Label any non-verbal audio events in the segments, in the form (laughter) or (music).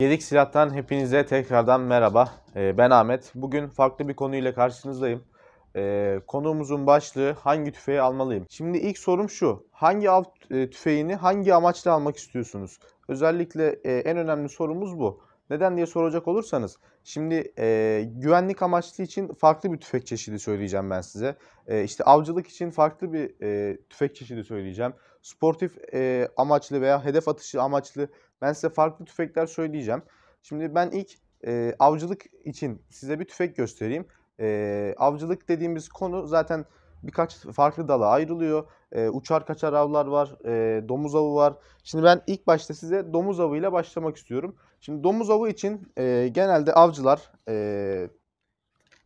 Yedik Silah'tan hepinize tekrardan merhaba. Ee, ben Ahmet. Bugün farklı bir konuyla karşınızdayım. Ee, konuğumuzun başlığı hangi tüfeği almalıyım? Şimdi ilk sorum şu. Hangi av tüfeğini hangi amaçla almak istiyorsunuz? Özellikle e, en önemli sorumuz bu. Neden diye soracak olursanız şimdi e, güvenlik amaçlı için farklı bir tüfek çeşidi söyleyeceğim ben size. E, işte avcılık için farklı bir e, tüfek çeşidi söyleyeceğim. Sportif e, amaçlı veya hedef atışı amaçlı ben size farklı tüfekler söyleyeceğim. Şimdi ben ilk e, avcılık için size bir tüfek göstereyim. E, avcılık dediğimiz konu zaten birkaç farklı dala ayrılıyor. E, uçar kaçar avlar var, e, domuz avı var. Şimdi ben ilk başta size domuz avıyla başlamak istiyorum. Şimdi domuz avı için e, genelde avcılar e,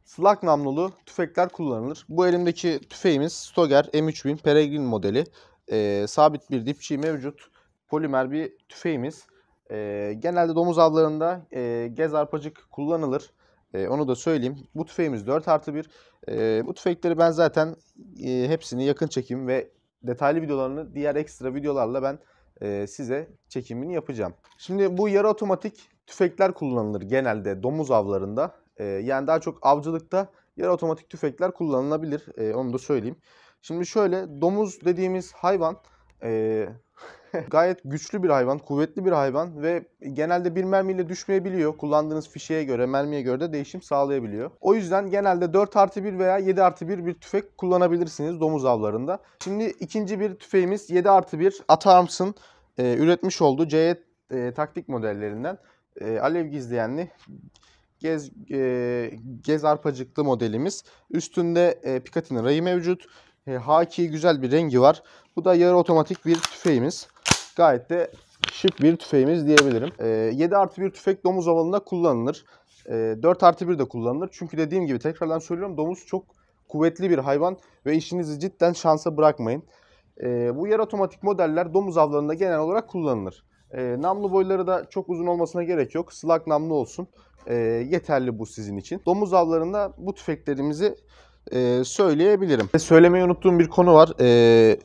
slak namlulu tüfekler kullanılır. Bu elimdeki tüfeğimiz Stoger M3000 Peregrin modeli. E, sabit bir dipçiği mevcut. Polimer bir tüfeğimiz. E, genelde domuz avlarında e, gez arpacık kullanılır. E, onu da söyleyeyim. Bu tüfeğimiz 4 artı 1. E, ee, bu tüfekleri ben zaten e, hepsini yakın çekim ve detaylı videolarını diğer ekstra videolarla ben e, size çekimini yapacağım. Şimdi bu yarı otomatik tüfekler kullanılır genelde domuz avlarında. E, yani daha çok avcılıkta yarı otomatik tüfekler kullanılabilir. E, onu da söyleyeyim. Şimdi şöyle domuz dediğimiz hayvan e, (laughs) Gayet güçlü bir hayvan, kuvvetli bir hayvan ve genelde bir mermiyle düşmeyebiliyor. Kullandığınız fişeye göre, mermiye göre de değişim sağlayabiliyor. O yüzden genelde 4 artı 1 veya 7 artı 1 bir tüfek kullanabilirsiniz domuz avlarında. Şimdi ikinci bir tüfeğimiz 7 artı 1 Atarms'ın e, üretmiş olduğu C e, taktik modellerinden e, alev gizleyenli gez e, gez arpacıklı modelimiz. Üstünde e, Picatinny rayı mevcut. E, haki güzel bir rengi var. Bu da yarı otomatik bir tüfeğimiz. Gayet de şık bir tüfeğimiz diyebilirim. E, ee, 7 artı 1 tüfek domuz alanında kullanılır. E, ee, 4 artı 1 de kullanılır. Çünkü dediğim gibi tekrardan söylüyorum domuz çok kuvvetli bir hayvan ve işinizi cidden şansa bırakmayın. E, bu yarı otomatik modeller domuz avlarında genel olarak kullanılır. E, namlu boyları da çok uzun olmasına gerek yok. Slak namlu olsun. E, yeterli bu sizin için. Domuz avlarında bu tüfeklerimizi e, söyleyebilirim. Söylemeyi unuttuğum bir konu var. E,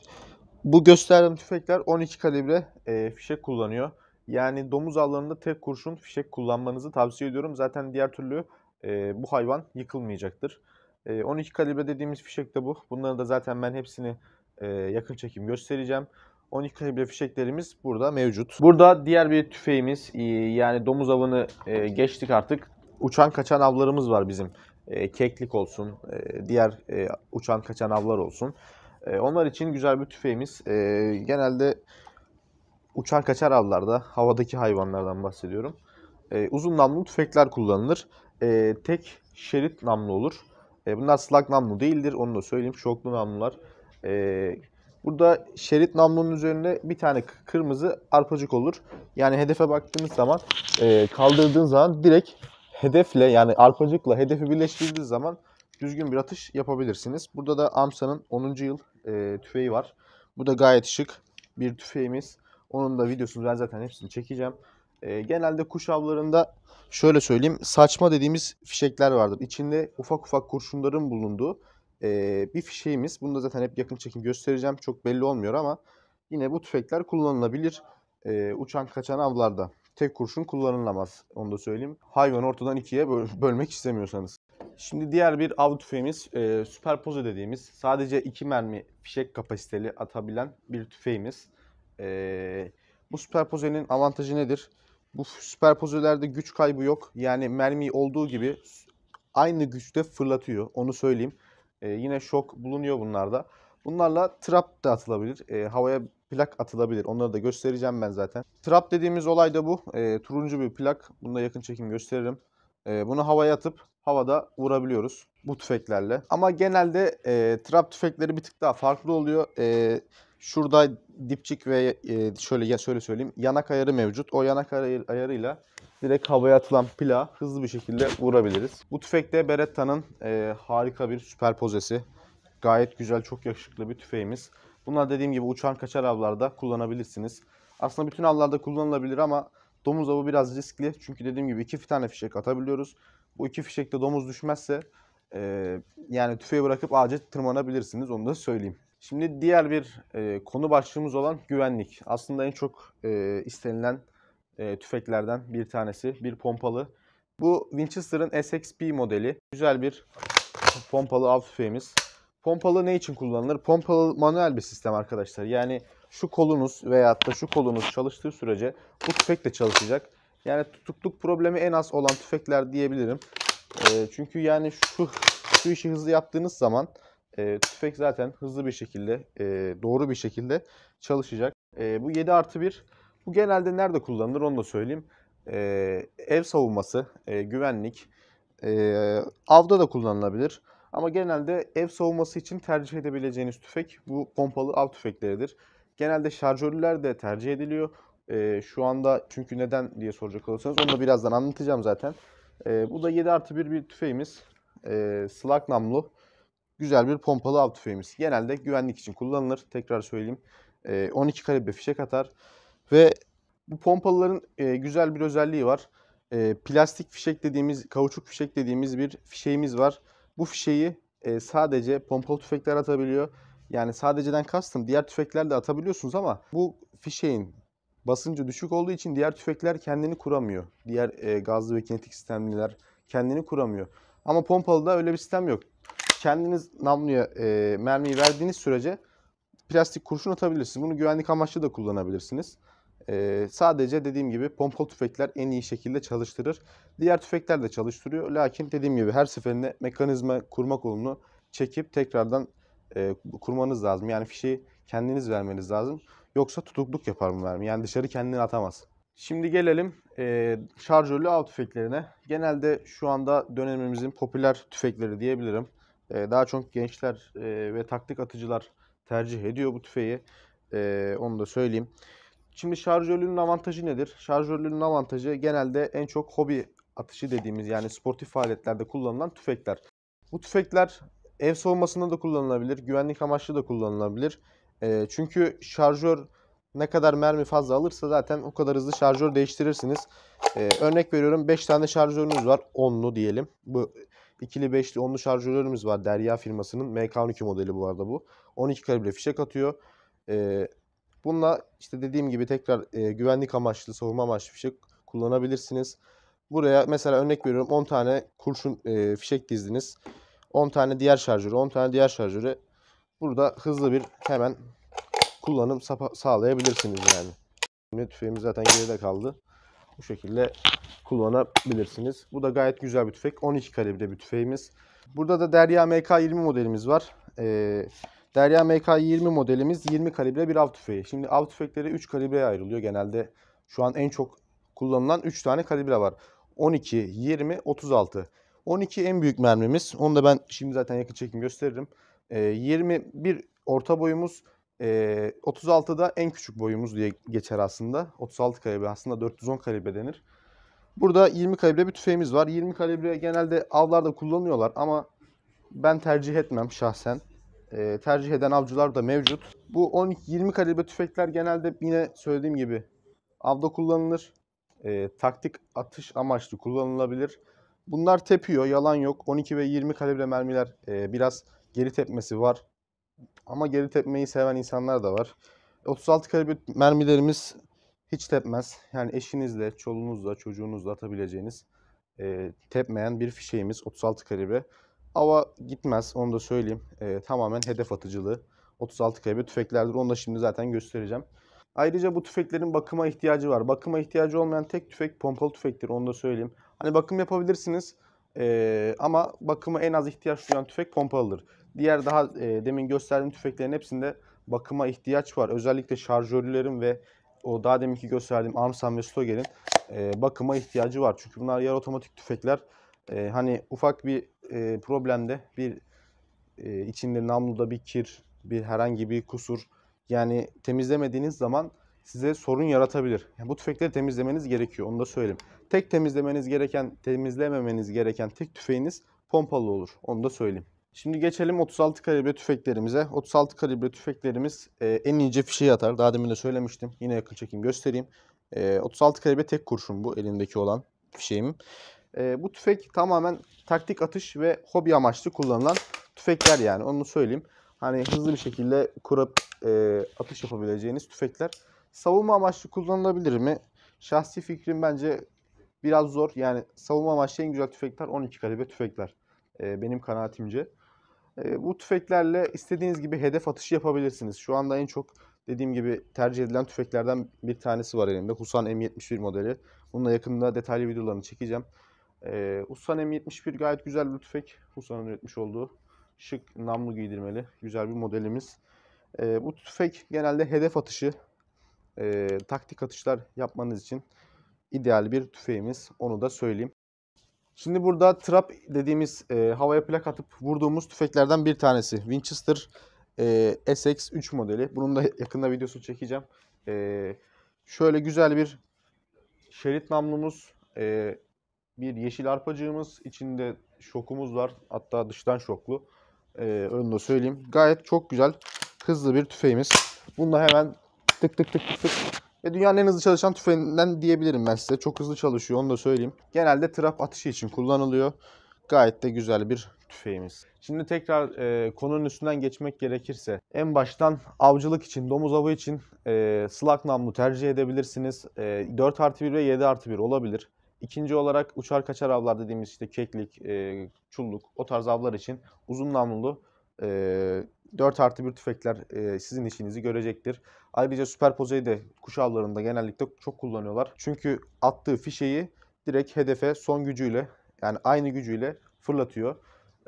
bu gösterdiğim tüfekler 12 kalibre e, fişek kullanıyor. Yani domuz avlarında tek kurşun fişek kullanmanızı tavsiye ediyorum. Zaten diğer türlü e, bu hayvan yıkılmayacaktır. E, 12 kalibre dediğimiz fişek de bu. Bunları da zaten ben hepsini e, yakın çekim göstereceğim. 12 kalibre fişeklerimiz burada mevcut. Burada diğer bir tüfeğimiz e, yani domuz avını e, geçtik artık. Uçan kaçan avlarımız var bizim. E, keklik olsun, e, diğer e, uçan kaçan avlar olsun. E, onlar için güzel bir tüfeğimiz. E, genelde uçar kaçar avlarda havadaki hayvanlardan bahsediyorum. E, uzun namlu tüfekler kullanılır. E, tek şerit namlu olur. E, bunlar slug namlu değildir. Onu da söyleyeyim. Şoklu namlular. E, burada şerit namlunun üzerinde bir tane kırmızı arpacık olur. Yani hedefe baktığınız zaman e, kaldırdığın zaman direkt hedefle yani arpacıkla hedefi birleştirdiğiniz zaman düzgün bir atış yapabilirsiniz. Burada da AMSA'nın 10. yıl e, tüfeği var. Bu da gayet şık bir tüfeğimiz. Onun da videosunu ben zaten hepsini çekeceğim. E, genelde kuş avlarında şöyle söyleyeyim saçma dediğimiz fişekler vardır. İçinde ufak ufak kurşunların bulunduğu e, bir fişeğimiz. Bunu da zaten hep yakın çekim göstereceğim. Çok belli olmuyor ama yine bu tüfekler kullanılabilir e, uçan kaçan avlarda. Tek kurşun kullanılamaz onu da söyleyeyim. Hayvan ortadan ikiye böl bölmek istemiyorsanız. Şimdi diğer bir av tüfeğimiz e, pose dediğimiz sadece iki mermi fişek kapasiteli atabilen bir tüfeğimiz. E, bu pose'nin avantajı nedir? Bu super pose'lerde güç kaybı yok. Yani mermi olduğu gibi aynı güçte fırlatıyor. Onu söyleyeyim. E, yine şok bulunuyor bunlarda. Bunlarla trap da atılabilir. E, havaya plak atılabilir. Onları da göstereceğim ben zaten. Trap dediğimiz olay da bu. E, turuncu bir plak. Bunu da yakın çekim gösteririm. E, bunu havaya atıp havada vurabiliyoruz bu tüfeklerle. Ama genelde e, trap tüfekleri bir tık daha farklı oluyor. E, şurada dipçik ve e, şöyle ya şöyle söyleyeyim yanak ayarı mevcut. O yanak ayarıyla direkt havaya atılan pila hızlı bir şekilde vurabiliriz. Bu tüfekte Beretta'nın e, harika bir süper pozesi. Gayet güzel, çok yakışıklı bir tüfeğimiz. Bunlar dediğim gibi uçan kaçar avlarda kullanabilirsiniz. Aslında bütün avlarda kullanılabilir ama domuz avı biraz riskli. Çünkü dediğim gibi iki tane fişek atabiliyoruz. Bu iki fişekte domuz düşmezse e, yani tüfeği bırakıp ağaca tırmanabilirsiniz onu da söyleyeyim. Şimdi diğer bir e, konu başlığımız olan güvenlik. Aslında en çok e, istenilen e, tüfeklerden bir tanesi bir pompalı. Bu Winchester'ın SXP modeli. Güzel bir pompalı av tüfeğimiz. Pompalı ne için kullanılır? Pompalı manuel bir sistem arkadaşlar. Yani şu kolunuz veya da şu kolunuz çalıştığı sürece bu tüfek de çalışacak. Yani tutukluk problemi en az olan tüfekler diyebilirim. E, çünkü yani şu, şu işi hızlı yaptığınız zaman e, tüfek zaten hızlı bir şekilde, e, doğru bir şekilde çalışacak. E, bu 7 artı 1 bu genelde nerede kullanılır onu da söyleyeyim. E, ev savunması, e, güvenlik, e, avda da kullanılabilir. Ama genelde ev savunması için tercih edebileceğiniz tüfek bu pompalı av tüfekleridir. Genelde şarjörler de tercih ediliyor. E, şu anda çünkü neden diye soracak olursanız onu da birazdan anlatacağım zaten. E, bu da 7 artı 1 bir tüfeğimiz. E, ee, slug namlu güzel bir pompalı av tüfeğimiz. Genelde güvenlik için kullanılır. Tekrar söyleyeyim. E, 12 kalibre fişek atar. Ve bu pompalıların e, güzel bir özelliği var. E, plastik fişek dediğimiz, kauçuk fişek dediğimiz bir fişeğimiz var. Bu fişeği e, sadece pompalı tüfekler atabiliyor. Yani sadeceden kastım diğer tüfekler de atabiliyorsunuz ama bu fişeğin basıncı düşük olduğu için diğer tüfekler kendini kuramıyor. Diğer e, gazlı ve kinetik sistemliler kendini kuramıyor. Ama pompalıda öyle bir sistem yok. Kendiniz namluya e, mermiyi verdiğiniz sürece plastik kurşun atabilirsiniz. Bunu güvenlik amaçlı da kullanabilirsiniz. E, sadece dediğim gibi pompalı tüfekler en iyi şekilde çalıştırır. Diğer tüfekler de çalıştırıyor. Lakin dediğim gibi her seferinde mekanizma kurma kolunu çekip tekrardan e, kurmanız lazım. Yani fişeyi kendiniz vermeniz lazım. Yoksa tutukluk yapar mı mermi? Yani dışarı kendini atamaz. Şimdi gelelim e, şarjörlü av tüfeklerine. Genelde şu anda dönemimizin popüler tüfekleri diyebilirim. E, daha çok gençler e, ve taktik atıcılar tercih ediyor bu tüfeği. E, onu da söyleyeyim. Şimdi şarjörlünün avantajı nedir? Şarjörlünün avantajı genelde en çok hobi atışı dediğimiz yani sportif faaliyetlerde kullanılan tüfekler. Bu tüfekler ev savunmasında da kullanılabilir, güvenlik amaçlı da kullanılabilir. E, çünkü şarjör ne kadar mermi fazla alırsa zaten o kadar hızlı şarjör değiştirirsiniz. E, örnek veriyorum 5 tane şarjörünüz var 10'lu diyelim. Bu ikili 5'li 10'lu şarjörlerimiz var Derya firmasının. MK12 modeli bu arada bu. 12 kalibre fişek atıyor. E, bununla işte dediğim gibi tekrar e, güvenlik amaçlı savunma amaçlı fişek kullanabilirsiniz. Buraya mesela örnek veriyorum 10 tane kurşun e, fişek dizdiniz. 10 tane diğer şarjörü, 10 tane diğer şarjörü Burada hızlı bir hemen kullanım sağlayabilirsiniz yani. Şimdi tüfeğimiz zaten geride kaldı. Bu şekilde kullanabilirsiniz. Bu da gayet güzel bir tüfek. 12 kalibre bir tüfeğimiz. Burada da Derya MK20 modelimiz var. Ee, Derya MK20 modelimiz 20 kalibre bir av tüfeği. Şimdi av tüfekleri 3 kalibreye ayrılıyor genelde. Şu an en çok kullanılan 3 tane kalibre var. 12, 20, 36. 12 en büyük mermimiz. Onu da ben şimdi zaten yakın çekim gösteririm. E, ee, 21 orta boyumuz e, ee, 36'da en küçük boyumuz diye geçer aslında. 36 kalibre aslında 410 kalibre denir. Burada 20 kalibre bir tüfeğimiz var. 20 kalibre genelde avlarda kullanıyorlar ama ben tercih etmem şahsen. E, tercih eden avcılar da mevcut. Bu 12-20 kalibre tüfekler genelde yine söylediğim gibi avda kullanılır. E, taktik atış amaçlı kullanılabilir. Bunlar tepiyor, yalan yok. 12 ve 20 kalibre mermiler e, biraz Geri tepmesi var. Ama geri tepmeyi seven insanlar da var. 36 kalibre mermilerimiz hiç tepmez. Yani eşinizle, çoluğunuzla, çocuğunuzla atabileceğiniz e, tepmeyen bir fişeğimiz 36 kalibre. Ama gitmez onu da söyleyeyim. E, tamamen hedef atıcılığı 36 kalibre tüfeklerdir. Onu da şimdi zaten göstereceğim. Ayrıca bu tüfeklerin bakıma ihtiyacı var. Bakıma ihtiyacı olmayan tek tüfek pompalı tüfektir onu da söyleyeyim. Hani bakım yapabilirsiniz e, ama bakımı en az ihtiyaç duyan tüfek pompalıdır. Diğer daha e, demin gösterdiğim tüfeklerin hepsinde bakıma ihtiyaç var. Özellikle şarjörlerin ve o daha deminki gösterdiğim Armsan ve Stoger'in e, bakıma ihtiyacı var. Çünkü bunlar yarı otomatik tüfekler. E, hani ufak bir e, problemde bir e, içinde namluda bir kir, bir herhangi bir kusur yani temizlemediğiniz zaman size sorun yaratabilir. Yani bu tüfekleri temizlemeniz gerekiyor. Onu da söyleyeyim. Tek temizlemeniz gereken, temizlememeniz gereken tek tüfeğiniz pompalı olur. Onu da söyleyeyim. Şimdi geçelim 36 kalibre tüfeklerimize. 36 kalibre tüfeklerimiz e, en ince fişeği atar. Daha demin de söylemiştim. Yine yakın çekim göstereyim. E, 36 kalibre tek kurşun bu elindeki olan fişeğim. E, bu tüfek tamamen taktik atış ve hobi amaçlı kullanılan tüfekler yani onu söyleyeyim. Hani hızlı bir şekilde kurup e, atış yapabileceğiniz tüfekler. Savunma amaçlı kullanılabilir mi? Şahsi fikrim bence biraz zor. Yani savunma amaçlı en güzel tüfekler 12 kalibre tüfekler. E, benim kanaatimce. Bu tüfeklerle istediğiniz gibi hedef atışı yapabilirsiniz. Şu anda en çok dediğim gibi tercih edilen tüfeklerden bir tanesi var elimde. Husan M71 modeli. Bununla yakında detaylı videolarını çekeceğim. Husan M71 gayet güzel bir tüfek. Husan'ın üretmiş olduğu şık namlu giydirmeli güzel bir modelimiz. bu tüfek genelde hedef atışı, taktik atışlar yapmanız için ideal bir tüfeğimiz. Onu da söyleyeyim. Şimdi burada trap dediğimiz e, havaya plak atıp vurduğumuz tüfeklerden bir tanesi. Winchester e, SX3 modeli. Bunun da yakında videosu çekeceğim. E, şöyle güzel bir şerit namlumuz, e, bir yeşil arpacığımız, içinde şokumuz var. Hatta dıştan şoklu. E, onu da söyleyeyim. Gayet çok güzel, hızlı bir tüfeğimiz. da hemen tık tık tık tık tık ve dünyanın en hızlı çalışan tüfeğinden diyebilirim ben size. Çok hızlı çalışıyor onu da söyleyeyim. Genelde trap atışı için kullanılıyor. Gayet de güzel bir tüfeğimiz. Şimdi tekrar e, konunun üstünden geçmek gerekirse en baştan avcılık için, domuz avı için e, slug namlu tercih edebilirsiniz. E, 4 artı 1 ve 7 artı 1 olabilir. İkinci olarak uçar kaçar avlar dediğimiz işte keklik, e, çulluk o tarz avlar için uzun namlulu e, 4 artı 1 tüfekler e, sizin işinizi görecektir. Ayrıca süperpozeyi de kuş avlarında genellikle çok kullanıyorlar. Çünkü attığı fişeyi direkt hedefe son gücüyle yani aynı gücüyle fırlatıyor.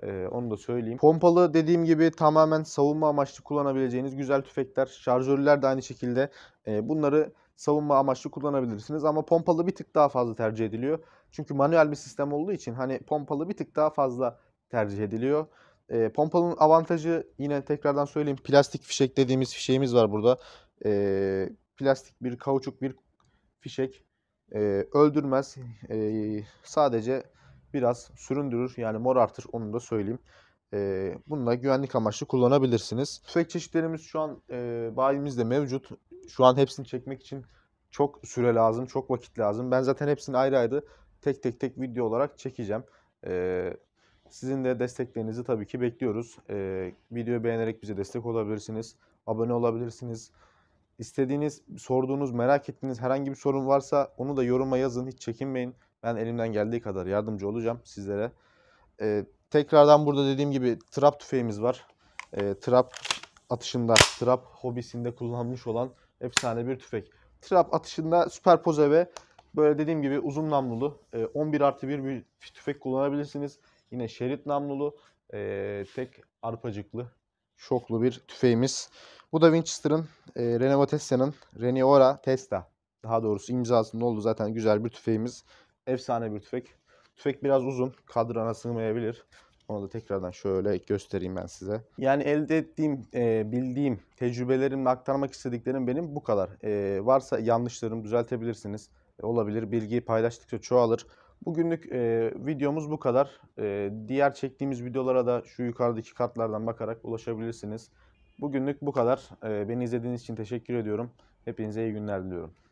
Ee, onu da söyleyeyim. Pompalı dediğim gibi tamamen savunma amaçlı kullanabileceğiniz güzel tüfekler. Şarjörler de aynı şekilde. Ee, bunları savunma amaçlı kullanabilirsiniz. Ama pompalı bir tık daha fazla tercih ediliyor. Çünkü manuel bir sistem olduğu için hani pompalı bir tık daha fazla tercih ediliyor. E, ee, pompanın avantajı yine tekrardan söyleyeyim. Plastik fişek dediğimiz fişeğimiz var burada. E, plastik bir kauçuk bir fişek e, öldürmez. E, sadece biraz süründürür yani mor artır onu da söyleyeyim. E, bunu da güvenlik amaçlı kullanabilirsiniz. Tüfek çeşitlerimiz şu an e, bayimizde mevcut. Şu an hepsini çekmek için çok süre lazım, çok vakit lazım. Ben zaten hepsini ayrı ayrı tek tek tek video olarak çekeceğim. E, sizin de desteklerinizi tabii ki bekliyoruz. Ee, videoyu beğenerek bize destek olabilirsiniz. Abone olabilirsiniz. İstediğiniz, sorduğunuz, merak ettiğiniz herhangi bir sorun varsa onu da yoruma yazın. Hiç çekinmeyin. Ben elimden geldiği kadar yardımcı olacağım sizlere. Ee, tekrardan burada dediğim gibi trap tüfeğimiz var. Ee, trap atışında, trap hobisinde kullanmış olan efsane bir tüfek. Trap atışında süperpoze ve böyle dediğim gibi uzun namlulu 11 e, artı 1 bir tüfek kullanabilirsiniz. Yine şerit namlulu, e, tek arpacıklı, şoklu bir tüfeğimiz. Bu da Winchester'ın, e, Renova Testa'nın Reniora Testa daha doğrusu imzasında oldu zaten güzel bir tüfeğimiz. Efsane bir tüfek. Tüfek biraz uzun, kadrana sığmayabilir. Onu da tekrardan şöyle göstereyim ben size. Yani elde ettiğim, e, bildiğim, tecrübelerimle aktarmak istediklerim benim bu kadar. E, varsa yanlışlarımı düzeltebilirsiniz. E, olabilir. Bilgiyi paylaştıkça çoğalır. Bugünlük e, videomuz bu kadar. E, diğer çektiğimiz videolara da şu yukarıdaki katlardan bakarak ulaşabilirsiniz. Bugünlük bu kadar. E, beni izlediğiniz için teşekkür ediyorum. Hepinize iyi günler diliyorum.